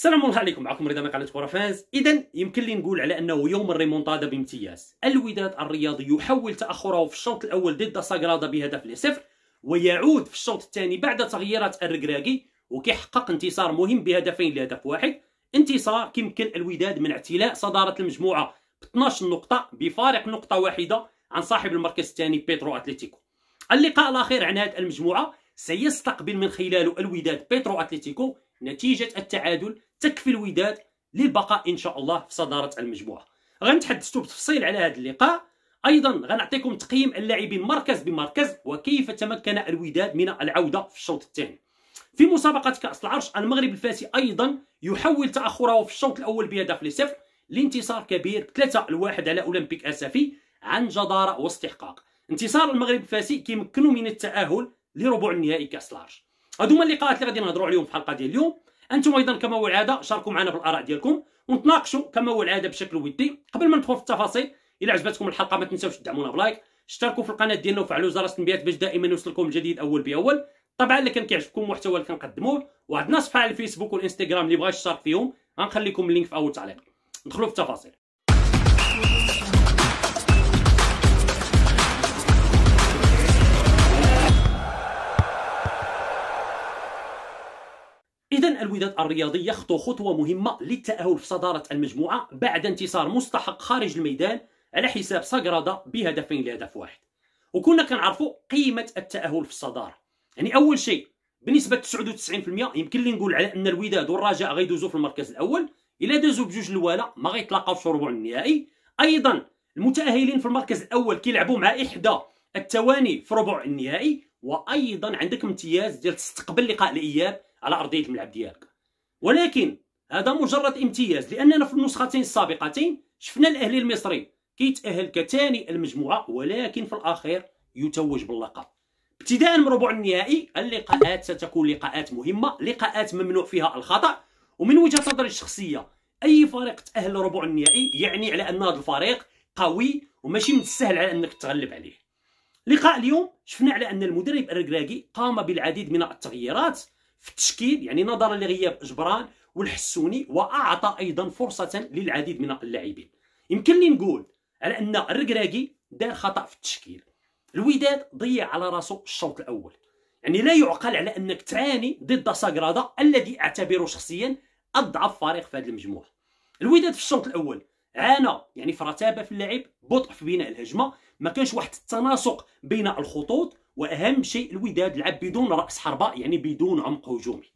السلام عليكم معكم رضا من قناه كره فاز اذا يمكن لي نقول على انه يوم الريمونتادا بامتياز الوداد الرياضي يحول تاخره في الشوط الاول ضد ساغرادا بهدف لصفر ويعود في الشوط الثاني بعد تغييرات الركراكي وكيحقق انتصار مهم بهدفين لهدف واحد انتصار كيمكن الوداد من اعتلاء صداره المجموعه ب 12 نقطه بفارق نقطه واحده عن صاحب المركز الثاني بيترو اتلتيكو اللقاء الاخير عن هذه المجموعه سيستقبل من خلاله الوداد بيترو اتلتيكو نتيجة التعادل تكفي الوداد للبقاء إن شاء الله في صدارة المجموعة غنتحدثوا بتفصيل على هذا اللقاء ايضا غنعطيكم تقييم اللاعبين مركز بمركز وكيف تمكن الوداد من العوده في الشوط الثاني في مسابقه كاس العرش المغرب الفاسي ايضا يحول تاخره في الشوط الاول بهدف لصفر لانتصار كبير 3 الواحد على اولمبيك اسفي عن جداره واستحقاق انتصار المغرب الفاسي كيمكنه من التاهل لربع النهائي كاس العرش هادو هما اللقاءات اللي غادي نهضروا عليهم في الحلقه ديال اليوم انتم ايضا كما هو العاده شاركوا معنا بالاراء ديالكم ونتناقشوا كما هو العاده بشكل ودي قبل ما ندخل في التفاصيل الى عجبتكم الحلقه ما تنساوش تدعمونا بلايك اشتركوا في القناه ديالنا وفعلوا جرس التنبيهات باش دائما يوصلكم الجديد اول باول طبعا اللي كان كيعجبكم المحتوى اللي كنقدموه وعندنا صفحه على الفيسبوك والانستغرام اللي بغا يشارك فيهم غنخليكم اللينك في اول تعليق ندخلوا في التفاصيل إذا الوداد الرياضي يخطو خطوة مهمة للتأهل في صدارة المجموعة بعد انتصار مستحق خارج الميدان على حساب ساغرادا بهدفين لهدف واحد وكنا كنعرفوا قيمة التأهل في الصدارة يعني أول شيء بنسبة 99% يمكن لي نقول على أن الوداد والرجاء غيدوزوا في المركز الأول إلا دازوا بجوج الوالا ما غيتلاقاوش في ربع النهائي أيضا المتأهلين في المركز الأول كيلعبوا مع إحدى التواني في ربع النهائي وأيضا عندك امتياز ديال تستقبل لقاء الإياب على ارضيه الملعب ديالك ولكن هذا مجرد امتياز لاننا في النسختين السابقتين شفنا الاهلي المصري كيتاهل كثاني المجموعه ولكن في الاخير يتوج باللقب ابتداء من ربع النهائي اللقاءات ستكون لقاءات مهمه لقاءات ممنوع فيها الخطا ومن وجهه نظري الشخصيه اي فريق تاهل لربع النهائي يعني على ان هذا الفريق قوي وماشي من السهل على انك تغلب عليه لقاء اليوم شفنا على ان المدرب الركراكي قام بالعديد من التغييرات في التشكيل يعني نظرا لغياب جبران والحسوني واعطى ايضا فرصه للعديد من اللاعبين يمكن لي نقول على ان الركراكي دار خطا في التشكيل الوداد ضيع على راسه الشوط الاول يعني لا يعقل على انك تعاني ضد ساغرادا الذي اعتبره شخصيا اضعف فريق في هذه المجموعه الوداد في الشوط الاول عانى يعني في رتابه في اللعب بطء في بناء الهجمه ما كانش واحد التناسق بين الخطوط واهم شيء الوداد لعب بدون راس حربه يعني بدون عمق هجومي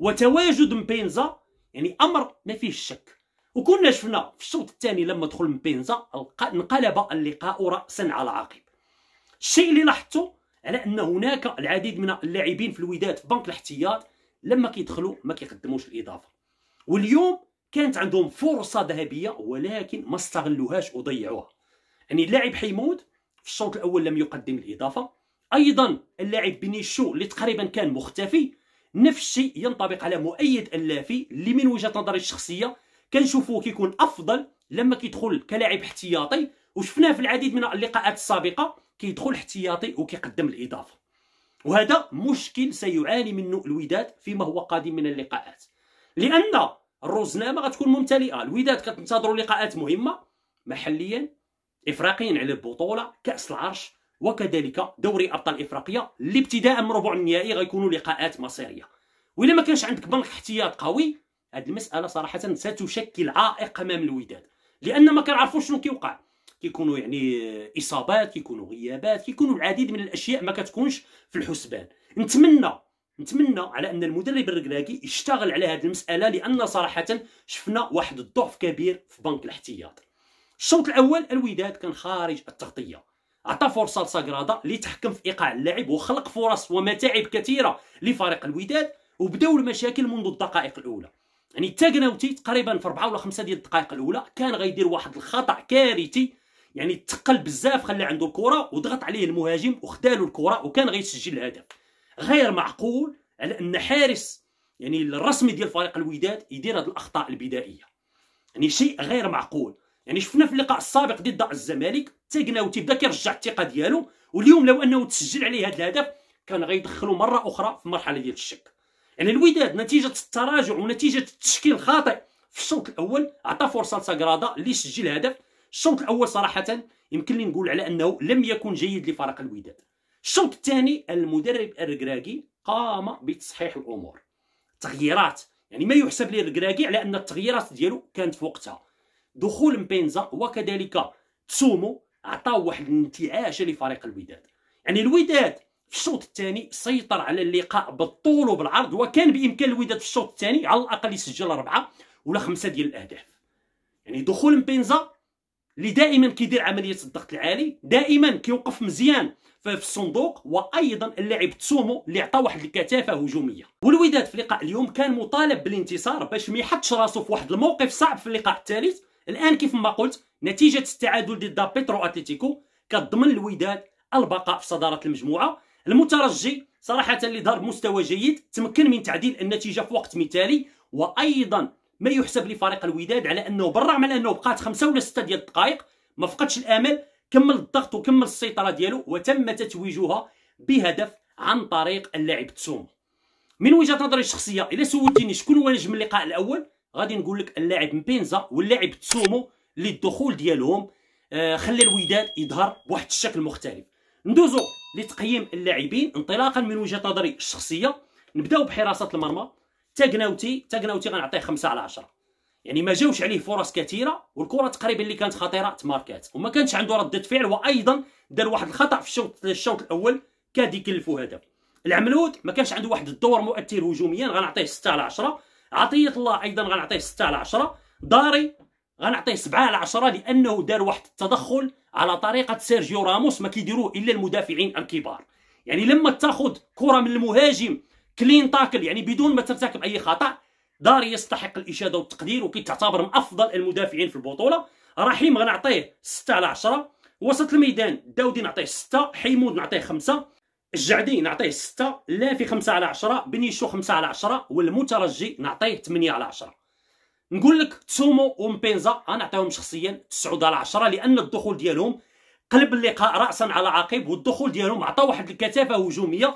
وتواجد مبينزا يعني امر ما فيه الشك وكنا شفنا في الشوط الثاني لما دخل مبينزا انقلب اللقاء راسا على عقب الشيء اللي لاحظته على ان هناك العديد من اللاعبين في الوداد في بنك الاحتياط لما كيدخلوا ما كيقدموش الاضافه واليوم كانت عندهم فرصه ذهبيه ولكن ما استغلوهاش وضيعوها يعني اللاعب حيمود في الشوط الاول لم يقدم الاضافه ايضا اللاعب بنيشو اللي تقريبا كان مختفي نفس الشيء ينطبق على مؤيد اللافي اللي من وجهه نظري الشخصيه كنشوفوه كيكون افضل لما كيدخل كلاعب احتياطي وشفناه في العديد من اللقاءات السابقه كيدخل احتياطي وكيقدم الاضافه وهذا مشكل سيعاني منه الوداد فيما هو قادم من اللقاءات لان الرزنامه غتكون ممتلئه الوداد كتنتظروا لقاءات مهمه محليا افريقيا على البطوله كاس العرش وكذلك دوري ابطال افريقيا اللي ابتداء من ربع النهائي غيكونوا لقاءات مصيريه والا ما كانش عندك بنك احتياط قوي هذه المساله صراحه ستشكل عائق امام الوداد لان ما كنعرفوش شنو كيوقع كيكونوا يعني اصابات كيكونوا غيابات كيكونوا العديد من الاشياء ما كتكونش في الحسبان نتمنى نتمنى على ان المدرب الركراكي يشتغل على هذه المساله لان صراحه شفنا واحد الضعف كبير في بنك الاحتياط الشوط الاول الوداد كان خارج التغطيه عطى فرصه لساغرادا اللي تحكم في ايقاع اللاعب وخلق فرص ومتاعب كثيره لفريق الوداد وبداو المشاكل منذ الدقائق الاولى يعني تاغناوتي تقريبا في أربعة ولا خمسة ديال الدقائق الاولى كان غيدير واحد الخطا كارثي يعني تقل بزاف خلى عنده الكره وضغط عليه المهاجم وخدالو الكره وكان غيسجل الهدف غير معقول على ان حارس يعني الرسمي ديال فريق الوداد يدير هذه الاخطاء البدائيه يعني شيء غير معقول يعني شفنا في اللقاء السابق ضد الزمالك تقناوتي تيبدا كيرجع الثقه ديالو واليوم لو انه تسجل عليه هذا الهدف كان غيدخلو مره اخرى في مرحله ديال الشك يعني الوداد نتيجه التراجع ونتيجه التشكيل الخاطئ في الشوط الاول عطى فرصه لساغرادا اللي سجل هدف الشوط الاول صراحه يمكن لي نقول على انه لم يكن جيد لفريق الوداد الشوط الثاني المدرب الركراكي قام بتصحيح الامور تغييرات يعني ما يحسب للركراكي على ان التغييرات ديالو كانت في وقتها دخول مبينزا وكذلك تسومو عطاو واحد الانتعاش لفريق الوداد يعني الوداد في الشوط الثاني سيطر على اللقاء بالطول وبالعرض وكان بامكان الوداد في الشوط الثاني على الاقل يسجل اربعه ولا خمسه ديال الاهداف يعني دخول مبينزا اللي دائما كيدير عمليه الضغط العالي دائما كيوقف مزيان في الصندوق وايضا اللاعب تسومو اللي عطى واحد الكثافه هجوميه والوداد في لقاء اليوم كان مطالب بالانتصار باش ما يحطش راسو في واحد الموقف صعب في اللقاء الثالث الان كيف ما قلت نتيجه التعادل ضد بيترو اتليتيكو كتضمن الوداد البقاء في صداره المجموعه المترجي صراحه اللي ظهر مستوى جيد تمكن من تعديل النتيجه في وقت مثالي وايضا ما يحسب لفريق الوداد على انه بالرغم من انه بقات خمسه ولا سته ديال الدقائق ما فقدش الامل كمل الضغط وكمل السيطره ديالو وتم تتويجها بهدف عن طريق اللاعب تسوم من وجهه نظري الشخصيه الا سولتيني شكون هو نجم اللقاء الاول غادي نقول لك اللاعب مبينزا واللاعب تسومو اللي الدخول ديالهم آه، خلى الوداد يظهر بواحد الشكل مختلف ندوزو لتقييم اللاعبين انطلاقا من وجهه نظري الشخصيه نبداو بحراسه المرمى تاغناوتي تاغناوتي غنعطيه 5 على 10 يعني ما جاوش عليه فرص كثيره والكره تقريبا اللي كانت خطيره تماركات وما كانش عنده رده فعل وايضا دار واحد الخطا في الشوط الشوط الاول كاد يكلفو هدف العملود ما كانش عنده واحد الدور مؤثر هجوميا غنعطيه 6 على 10 عطيه الله ايضا غنعطيه 6 على 10 داري غنعطيه 7 على 10 لانه دار واحد التدخل على طريقه سيرجيو راموس ما كيديروه الا المدافعين الكبار يعني لما تاخذ كره من المهاجم كلين تاكل يعني بدون ما ترتكب اي خطا داري يستحق الاشاده والتقدير وكيتعتبر من افضل المدافعين في البطوله رحيم غنعطيه 6 على 10 وسط الميدان داودي نعطيه 6 حيمود نعطيه 5 الجعدي نعطيه 6 لا في 5 على 10 بنيشو 5 على 10 والمترجي نعطيه 8 على 10 نقول لك تسومو ومبينزا غنعطيهم شخصيا 9 على 10 لان الدخول ديالهم قلب اللقاء راسا على عقب والدخول ديالهم عطى واحد الكثافه هجوميه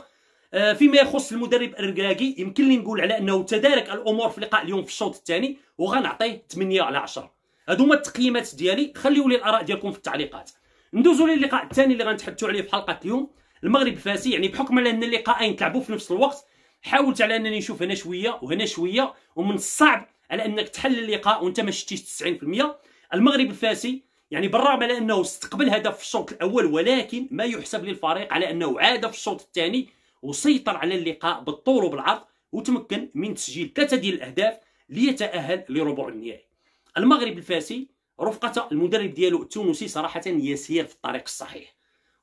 آه، فيما يخص المدرب الركراكي يمكن لي نقول على انه تدارك الامور في لقاء اليوم في الشوط الثاني وغنعطيه 8 على 10 هادو هما التقييمات ديالي خليوا لي الاراء ديالكم في التعليقات ندوزوا للقاء الثاني اللي غنتحدثوا عليه في حلقه اليوم المغرب الفاسي يعني بحكم على ان اللقاءين تلعبوا في نفس الوقت حاولت على انني نشوف هنا شويه وهنا شويه ومن الصعب على انك تحل اللقاء وانت ما شتيش 90% المغرب الفاسي يعني بالرغم على انه استقبل هدف في الشوط الاول ولكن ما يحسب للفريق على انه عاد في الشوط الثاني وسيطر على اللقاء بالطول وبالعرض وتمكن من تسجيل ثلاثه ديال الاهداف ليتاهل لربع النهائي المغرب الفاسي رفقه المدرب ديالو التونسي صراحه يسير في الطريق الصحيح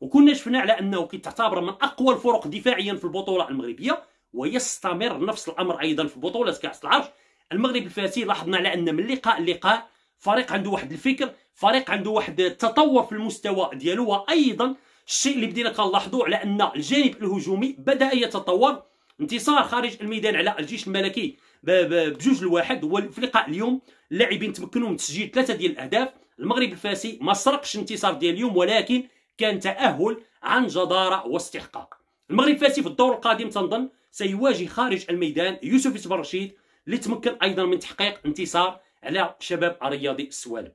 وكنا شفنا على انه كيتعتبر من اقوى الفرق دفاعيا في البطوله المغربيه ويستمر نفس الامر ايضا في بطوله كاس العرش المغرب الفاسي لاحظنا على ان من لقاء لقاء فريق عنده واحد الفكر فريق عنده واحد التطور في المستوى ديالو وايضا الشيء اللي بدينا كنلاحظوا على ان الجانب الهجومي بدا يتطور انتصار خارج الميدان على الجيش الملكي بجوج لواحد وفي لقاء اليوم اللاعبين تمكنوا من تسجيل ثلاثه ديال الاهداف المغرب الفاسي ما سرقش الانتصار ديال اليوم ولكن كان تأهل عن جدارة واستحقاق المغرب فاسي في الدور القادم تنظن سيواجه خارج الميدان يوسف يوسف الرشيد اللي تمكن أيضا من تحقيق انتصار على شباب الرياضي السوالم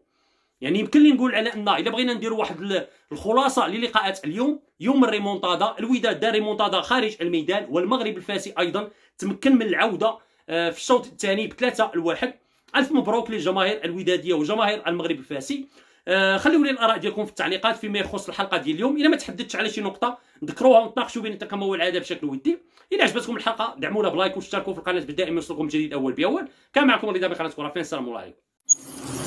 يعني يمكن لي نقول على ان الا بغينا نديروا واحد الخلاصه للقاءات اليوم يوم الريمونتادا الوداد دار ريمونتادا خارج الميدان والمغرب الفاسي ايضا تمكن من العوده آه، في الشوط الثاني بثلاثة لواحد الف مبروك للجماهير الوداديه وجماهير المغرب الفاسي آه خليو لي الاراء ديالكم في التعليقات فيما يخص الحلقه ديال اليوم الا ما تحدثتش على شي نقطه نذكروها ونتناقشوا بيناتنا كما هو العاده بشكل ودي الا عجبتكم الحلقه دعمونا بلايك واشتركوا في القناه باش دائما يوصلكم جديد اول باول كان معكم رضا من قناه كره السلام عليكم